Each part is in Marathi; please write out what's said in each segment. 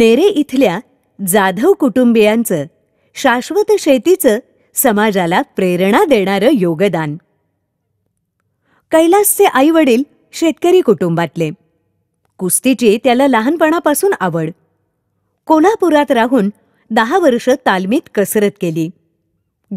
नेरे इथल्या जाधव कुटुंबियांचं शाश्वत शेतीचं समाजाला प्रेरणा देणारं योगदान कैलासचे आईवडील शेतकरी कुटुंबातले कुस्तीची त्याला लहानपणापासून आवड कोल्हापुरात राहून दहा वर्ष तालमीत कसरत केली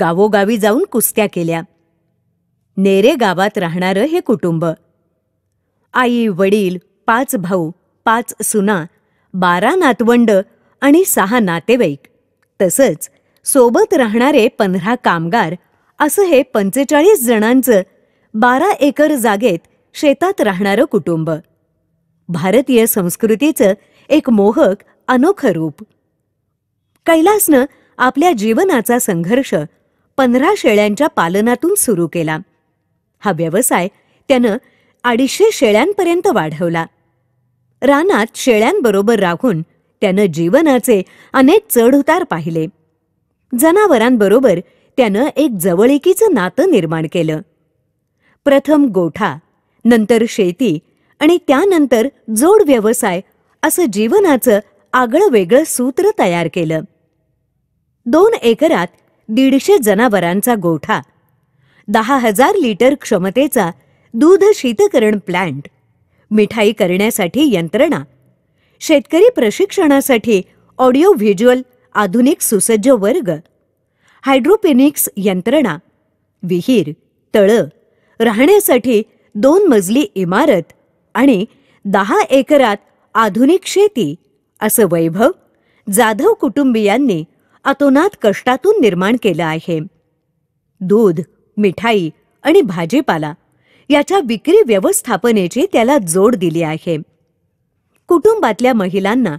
गावोगावी जाऊन कुस्त्या केल्या नेरे गावात राहणारं हे कुटुंब आई वडील पाच भाऊ पाच सुना बारा नातवंड आणि सहा नातेवाईक तसंच सोबत राहणारे पंधरा कामगार असं हे पंचेचाळीस जणांचं बारा एकर जागेत शेतात राहणारं कुटुंब भारतीय संस्कृतीचं एक मोहक अनोखं रूप कैलासनं आपल्या जीवनाचा संघर्ष पंधरा शेळ्यांच्या पालनातून सुरू केला हा व्यवसाय त्यानं अडीचशे शेळ्यांपर्यंत वाढवला रानात शेळ्यांबरोबर राहून त्यानं जीवनाचे अनेक चढउतार पाहिले जनावरांबरोबर त्यानं एक जवळिकीचं नातं निर्माण केलं प्रथम गोठा नंतर शेती आणि त्यानंतर जोड व्यवसाय असं जीवनाचं आगळं वेगळं सूत्र तयार केलं दोन एकरात दीडशे जनावरांचा गोठा दहा हजार लिटर क्षमतेचा दूध शीतकरण प्लांट मिठाई करण्यासाठी यंत्रणा शेतकरी प्रशिक्षणासाठी ऑडिओ व्हिज्युअल आधुनिक सुसज्ज वर्ग हायड्रोपेनिक्स यंत्रणा विहीर तळ राहण्यासाठी दोन मजली इमारत आणि दहा एकरात आधुनिक शेती असं वैभव जाधव कुटुंबियांनी अतोनात कष्टातून निर्माण केलं आहे दूध मिठाई आणि भाजीपाला याच्या विक्री व्यवस्थापनेची त्याला जोड दिली आहे कुटुंबातल्या महिलांना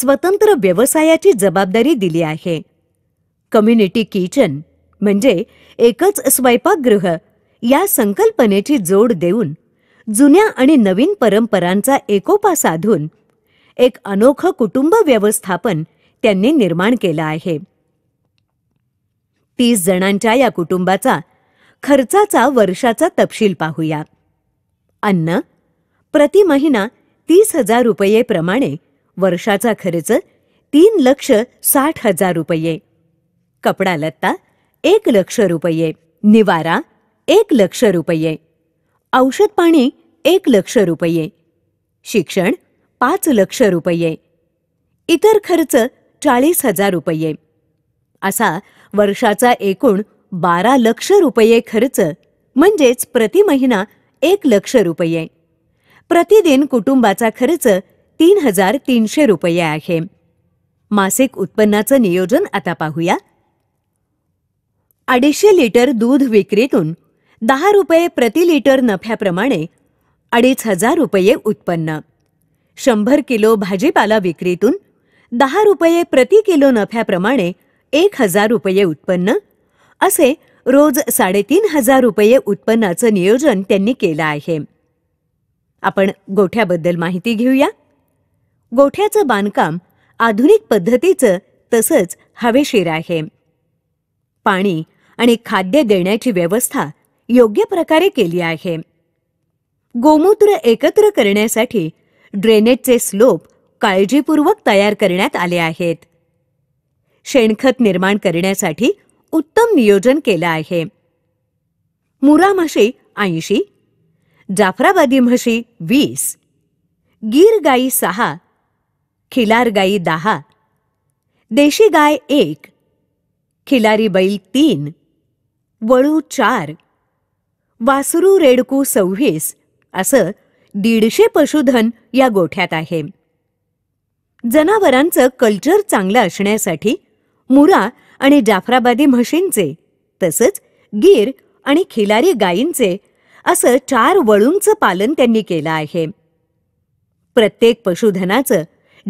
स्वतंत्र व्यवसायाची जबाबदारी दिली आहे कम्युनिटी किचन म्हणजे एकच स्वयंपाकगृह या संकल्पनेची जोड देऊन जुन्या आणि नवीन परंपरांचा एकोपा साधून एक अनोखं कुटुंब व्यवस्थापन त्यांनी निर्माण केलं आहे तीस जणांच्या या कुटुंबाचा खर्चाचा वर्षाचा तपशील पाहूया अन्न प्रति महिना तीस हजार रुपये प्रमाणे वर्षाचा खर्च तीन लक्ष साठ हजार रुपये कपडा लत्ता एक लक्ष रुपये निवारा एक लक्ष रुपये औषध पाणी एक लक्ष रुपये शिक्षण पाच लक्ष रुपये इतर खर्च चाळीस हजार रुपये असा वर्षाचा एकूण बारा लक्ष रुपये खर्च म्हणजेच प्रति महिना एक लक्ष रुपये प्रतिदिन कुटुंबाचा खर्च तीन हजार तीनशे रुपये आहे मासिक उत्पन्नाचं नियोजन आता पाहूया अडीचशे लिटर दूध विक्रीतून दहा रुपये प्रति लिटर नफ्याप्रमाणे अडीच हजार रुपये उत्पन्न शंभर किलो भाजीपाला विक्रीतून दहा रुपये प्रति किलो नफ्याप्रमाणे एक हजार रुपये उत्पन्न असे रोज साडेतीन हजार रुपये उत्पन्नाचं नियोजन त्यांनी केलं आहे आपण गोठ्याबद्दल माहिती घेऊया गोठ्याचं बांधकाम आधुनिक पद्धतीचं तसंच हवेशीर आहे पाणी आणि खाद्य देण्याची व्यवस्था योग्य प्रकारे केली आहे गोमूत्र एकत्र करण्यासाठी ड्रेनेजचे स्लोप काळजीपूर्वक तयार करण्यात आले आहेत शेणखत निर्माण करण्यासाठी उत्तम नियोजन केलं आहे मुरा म्हशी ऐंशी जाफराबादी म्हशी वीस गीर गाई सहा खिलार गाई दहा देशी गाय एक खिलारी बैल तीन वळू चार वासरू रेडकू सव्वीस असं दीडशे पशुधन या गोठ्यात आहे जनावरांचं कल्चर चांगलं असण्यासाठी मुरा आणि जाफराबादी म्हशींचे तसंच गीर आणि खिलारी गायींचे असं चार वळूंचं पालन त्यांनी केलं आहे प्रत्येक पशुधनाचं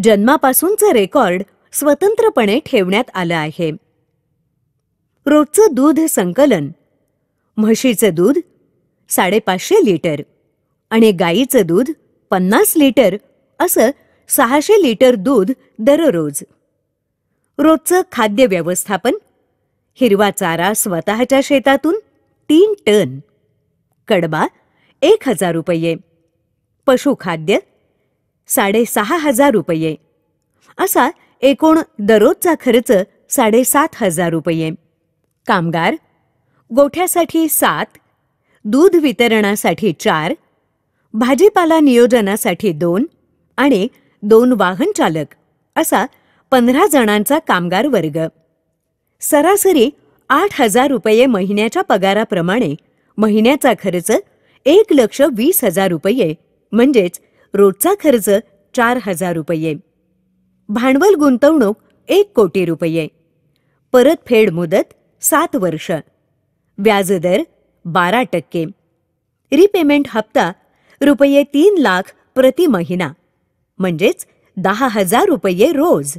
जन्मापासूनचं रेकॉर्ड स्वतंत्रपणे ठेवण्यात आलं आहे रोजचं दूध संकलन म्हशीचं दूध साडेपाचशे लिटर आणि गाईचं दूध पन्नास लिटर असं सहाशे लिटर दूध दररोज रोजचं खाद्य व्यवस्थापन हिरवा चारा स्वतःच्या शेतातून तीन टन कडबा एक हजार रुपये पशुखाद्य साडेसहा हजार रुपये असा एकूण दररोजचा खर्च साडेसात हजार रुपये कामगार गोठ्यासाठी सात दूध वितरणासाठी चार भाजीपाला नियोजनासाठी दोन आणि दोन वाहन चालक असा पंधरा जणांचा कामगार वर्ग सरासरी आठ हजार रुपये महिन्याच्या पगाराप्रमाणे महिन्याचा खर्च एक लक्ष वीस हजार रुपये म्हणजेच रोजचा खर्च चार हजार रुपये भांडवल गुंतवणूक एक कोटी रुपये परतफेड मुदत सात वर्ष व्याजदर बारा टक्के रिपेमेंट हप्ता रुपये तीन लाख प्रति महिना म्हणजेच दहा हजार रुपये रोज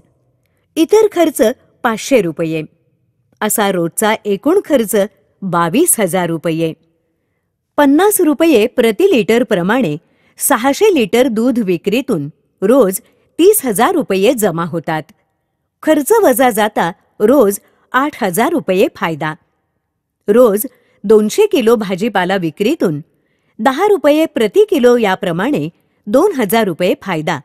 इतर खर्च पाचशे रुपये असा रोजचा एकूण खर्च बावीस हजार रुपये पन्नास रुपये प्रति लिटर प्रमाणे सहाशे लिटर दूध विक्रीतून रोज तीस हजार रुपये जमा होतात खर्च वजा जाता रोज आठ हजार रुपये फायदा रोज दोनशे किलो भाजीपाला विक्रीतून दहा रुपये प्रति किलो याप्रमाणे दोन हजार रुपये फायदा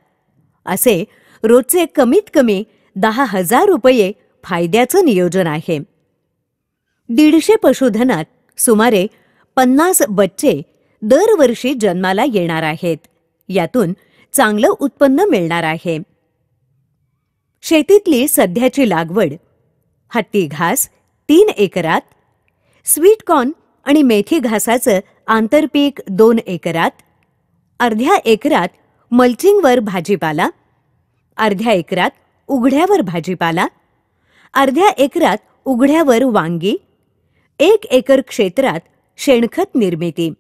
असे रोजचे कमीत कमी दहा हजार रुपये फायद्याचं नियोजन आहे दीडशे पशुधनात सुमारे पन्नास बच्चे दरवर्षी जन्माला येणार आहेत यातून चांगलं उत्पन्न मिळणार आहे शेतीतली सध्याची लागवड हत्ती घास तीन एकरात कॉर्न आणि मेथी घासाचं आंतरपीक दोन एकरात अर्ध्या एकरात मल्चिंगवर भाजीपाला अर्ध्या एकरात उघड्यावर भाजीपाला अर्ध्या एकरात उघड्यावर वांगी एक एकर क्षेत्रात शेणखत निर्मिती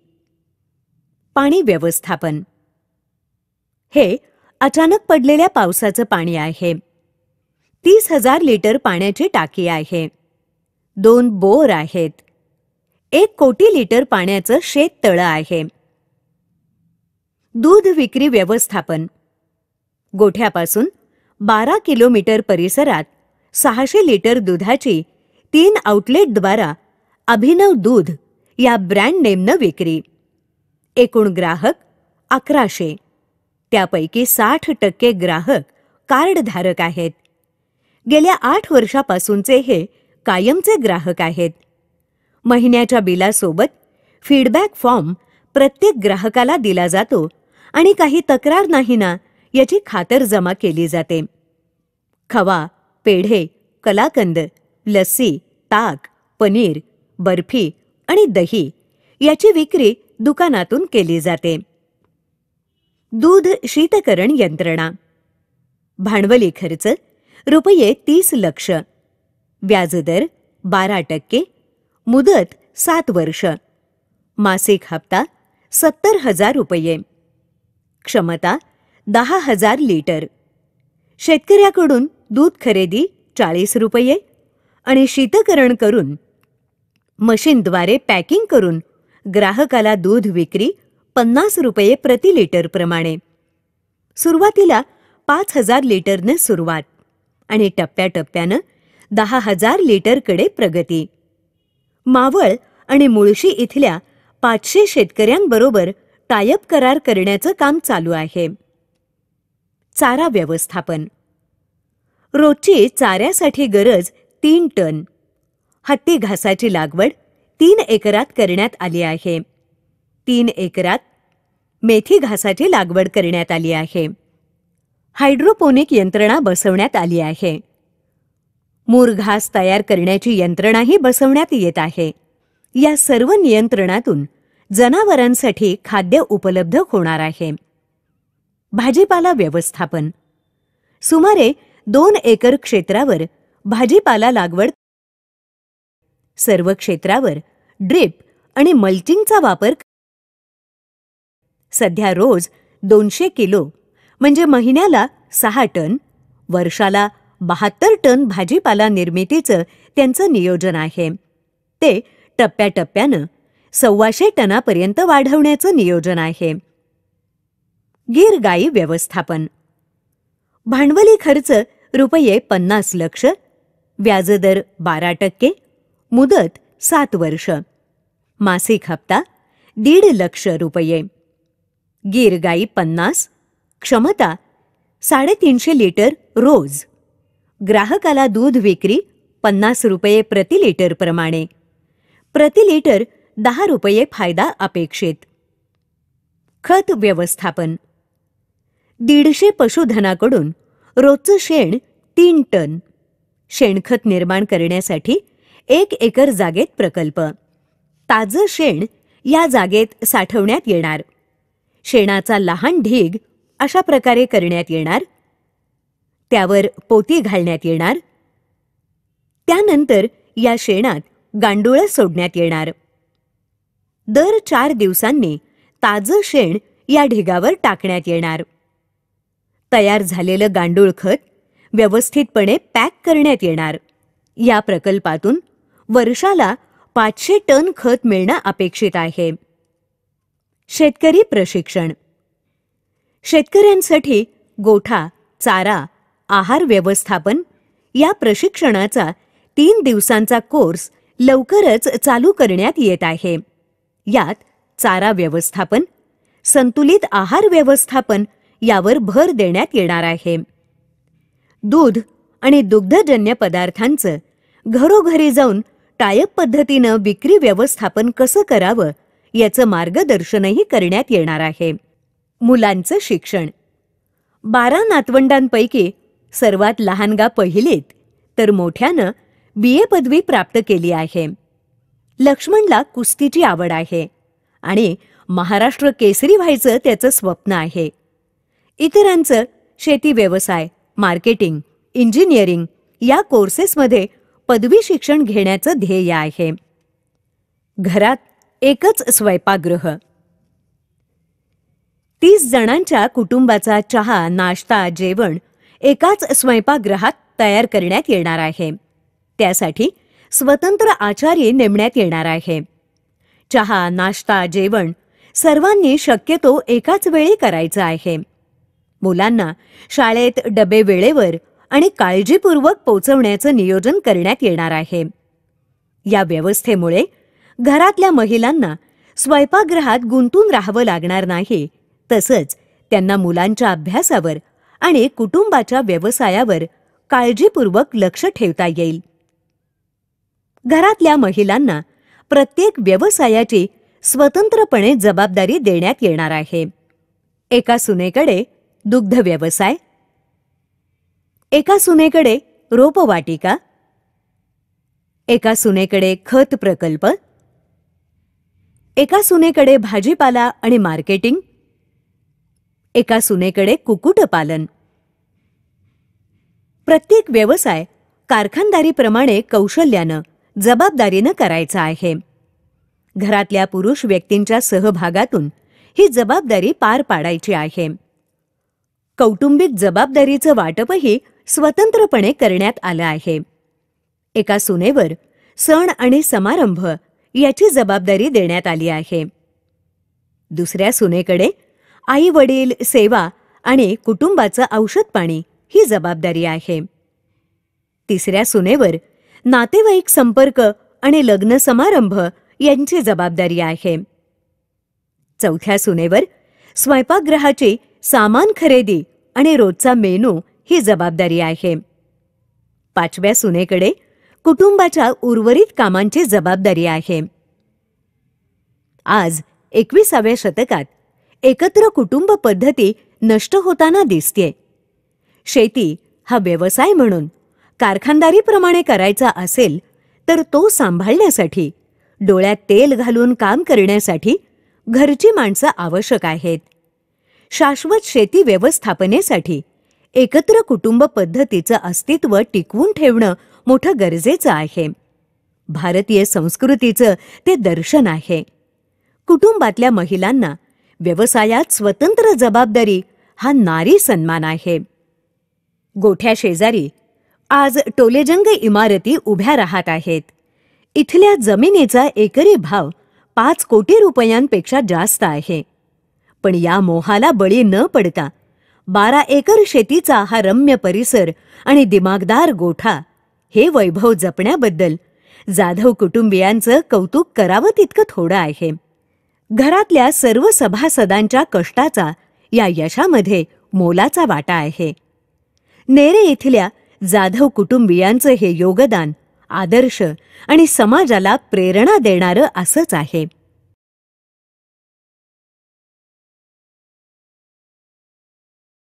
पाणी व्यवस्थापन हे अचानक पडलेल्या पावसाचं पाणी आहे तीस हजार लिटर पाण्याची टाकी आहे दोन बोर आहेत एक कोटी लिटर पाण्याचं शेत तळं आहे दूध विक्री व्यवस्थापन गोठ्यापासून बारा किलोमीटर परिसरात सहाशे लिटर दुधाची तीन आउटलेटद्वारा अभिनव दूध या ब्रँड नेमनं विक्री एकूण ग्राहक अकराशे त्यापैकी साठ टक्के ग्राहक कार्डधारक आहेत गेल्या आठ वर्षापासूनचे हे कायमचे ग्राहक आहेत महिन्याच्या बिलासोबत फीडबॅक फॉर्म प्रत्येक ग्राहकाला दिला जातो आणि काही तक्रार नाही ना याची खातर जमा केली जाते खवा पेढे कलाकंद लस्सी ताक पनीर बर्फी आणि दही याची विक्री दुकानातून केली जाते दूध शीतकरण यंत्रणा भांडवली खर्च रुपये तीस लक्ष व्याजदर बारा टक्के मुदत सात वर्ष मासिक हप्ता सत्तर हजार रुपये क्षमता दहा हजार लिटर शेतकऱ्याकडून दूध खरेदी चाळीस रुपये आणि शीतकरण करून मशीनद्वारे पॅकिंग करून ग्राहकाला दूध विक्री पन्नास रुपये प्रति लिटरप्रमाणे सुरुवातीला पाच हजार लिटरने सुरुवात आणि टप्प्याटप्प्यानं दहा हजार लिटरकडे प्रगती मावळ आणि मुळशी इथल्या पाचशे शेतकऱ्यांबरोबर टायप करार करण्याचं काम चालू आहे चारा व्यवस्थापन रोजची चाऱ्यासाठी गरज तीन टन हत्ती घासाची लागवड तीन एकरात करण्यात आली आहे तीन एकरात मेथी घासाची लागवड करण्यात आली आहे हायड्रोपोनिक यंत्रणा बसवण्यात आली आहे मूर घास तयार करण्याची यंत्रणाही बसवण्यात येत आहे या सर्व नियंत्रणातून जनावरांसाठी खाद्य उपलब्ध होणार आहे भाजीपाला व्यवस्थापन सुमारे दोन एकर क्षेत्रावर भाजीपाला लागवड सर्व क्षेत्रावर ड्रिप आणि मल्चिंगचा वापर सध्या रोज दोनशे किलो म्हणजे महिन्याला सहा टन वर्षाला बहात्तर टन भाजीपाला निर्मितीचं त्यांचं नियोजन आहे ते टप्प्याटप्प्यानं सव्वाशे टनापर्यंत वाढवण्याचं नियोजन आहे गिरगाई व्यवस्थापन भांडवली खर्च रुपये पन्नास लक्ष व्याजदर बारा टक्के मुदत सात वर्ष मासिक हप्ता दीड लक्ष रुपये गिरगाई पन्नास क्षमता साडेतीनशे लिटर रोज ग्राहकाला दूध विक्री पन्नास रुपये प्रति लिटर प्रमाणे प्रति लिटर दहा रुपये फायदा अपेक्षित खत व्यवस्थापन दीडशे पशुधनाकडून रोजचं शेण तीन टन शेणखत निर्माण करण्यासाठी एक एकर जागेत प्रकल्प ताजं शेण या जागेत साठवण्यात येणार शेणाचा लहान ढीग अशा प्रकारे करण्यात येणार त्यावर पोती घालण्यात येणार त्यानंतर या शेणात गांडुळं सोडण्यात येणार दर चार दिवसांनी ताजं शेण या ढिगावर टाकण्यात येणार तयार झालेलं गांडूळ खत व्यवस्थितपणे पॅक करण्यात येणार या प्रकल्पातून वर्षाला पाचशे टन खत मिळणं अपेक्षित आहे शेतकरी प्रशिक्षण शेतकऱ्यांसाठी गोठा चारा आहार व्यवस्थापन या प्रशिक्षणाचा तीन दिवसांचा कोर्स लवकरच चालू करण्यात येत आहे यात चारा व्यवस्थापन संतुलित आहार व्यवस्थापन यावर भर देण्यात येणार आहे दूध आणि दुग्धजन्य पदार्थांचं घरोघरी जाऊन टायप पद्धतीनं विक्री व्यवस्थापन कसं करावं याचं मार्गदर्शनही करण्यात येणार आहे मुलांचं शिक्षण बारा नातवंडांपैकी सर्वात लहानगा पहिलीत तर मोठ्यानं बी ए पदवी प्राप्त केली आहे लक्ष्मणला कुस्तीची आवड आहे आणि महाराष्ट्र केसरी व्हायचं त्याचं स्वप्न आहे इतरांचं शेती व्यवसाय मार्केटिंग इंजिनिअरिंग या कोर्सेसमध्ये पदवी शिक्षण घेण्याचं ध्येय आहे घरात एकच स्वयंपाकगृह तीस जणांच्या कुटुंबाचा चहा नाश्ता जेवण एकाच स्वयंपाकगृहात तयार करण्यात येणार आहे त्यासाठी स्वतंत्र आचार्य नेमण्यात येणार आहे चहा नाश्ता जेवण सर्वांनी शक्यतो एकाच वेळी करायचं आहे मुलांना शाळेत डबे वेळेवर आणि काळजीपूर्वक पोचवण्याचं नियोजन करण्यात येणार आहे या व्यवस्थेमुळे घरातल्या महिलांना स्वयंपाकगृहात गुंतून राहावं लागणार नाही तसंच त्यांना मुलांच्या अभ्यासावर आणि कुटुंबाच्या व्यवसायावर काळजीपूर्वक लक्ष ठेवता येईल घरातल्या महिलांना प्रत्येक व्यवसायाची स्वतंत्रपणे जबाबदारी देण्यात येणार आहे एका सुनेकडे दुग्ध व्यवसाय एका सुनेकडे रोपवाटिका एका सुनेकडे खत प्रकल्प एका सुनेकडे भाजीपाला आणि मार्केटिंग एका सुनेकडे कुक्कुटपालन प्रत्येक व्यवसाय कारखानदारीप्रमाणे कौशल्यानं जबाबदारीनं करायचा आहे घरातल्या पुरुष व्यक्तींच्या सहभागातून ही जबाबदारी पार पाडायची आहे कौटुंबिक जबाबदारीचं वाटपही स्वतंत्रपणे करण्यात आलं आहे एका सुनेवर सण आणि समारंभ याची जबाबदारी देण्यात आली आहे दुसऱ्या सुनेकडे आई वडील सेवा आणि कुटुंबाचं औषध पाणी ही जबाबदारी आहे तिसऱ्या सुनेवर नातेवाईक संपर्क आणि लग्न समारंभ यांची जबाबदारी आहे चौथ्या सुनेवर स्वयंपाकगृहाची सामान खरेदी आणि रोजचा मेनू ही जबाबदारी आहे पाचव्या सुनेकडे कुटुंबाच्या उर्वरित कामांची जबाबदारी आहे आज एकविसाव्या शतकात एकत्र कुटुंब पद्धती नष्ट होताना दिसते शेती हा व्यवसाय म्हणून कारखानदारीप्रमाणे करायचा असेल तर तो सांभाळण्यासाठी डोळ्यात तेल घालून काम करण्यासाठी घरची माणसं आवश्यक आहेत शाश्वत शेती व्यवस्थापनेसाठी एकत्र कुटुंब पद्धतीचं अस्तित्व टिकवून ठेवणं मोठं गरजेचं आहे भारतीय संस्कृतीचं ते दर्शन आहे कुटुंबातल्या महिलांना व्यवसायात स्वतंत्र जबाबदारी हा नारी सन्मान आहे गोठ्या शेजारी आज टोलेजंग इमारती उभ्या राहत आहेत इथल्या जमिनीचा एकरी भाव पाच कोटी रुपयांपेक्षा जास्त आहे पण या मोहाला बळी न पडता बारा एकर शेतीचा हा रम्य परिसर आणि दिमागदार गोठा हे वैभव जपण्याबद्दल जाधव कुटुंबियांचं कौतुक करावं तितकं थोडं आहे घरातल्या सर्व सभासदांच्या कष्टाचा या यशामध्ये मोलाचा वाटा आहे नेरे इथल्या जाधव कुटुंबियांचं हे योगदान आदर्श आणि समाजाला प्रेरणा देणारं असंच आहे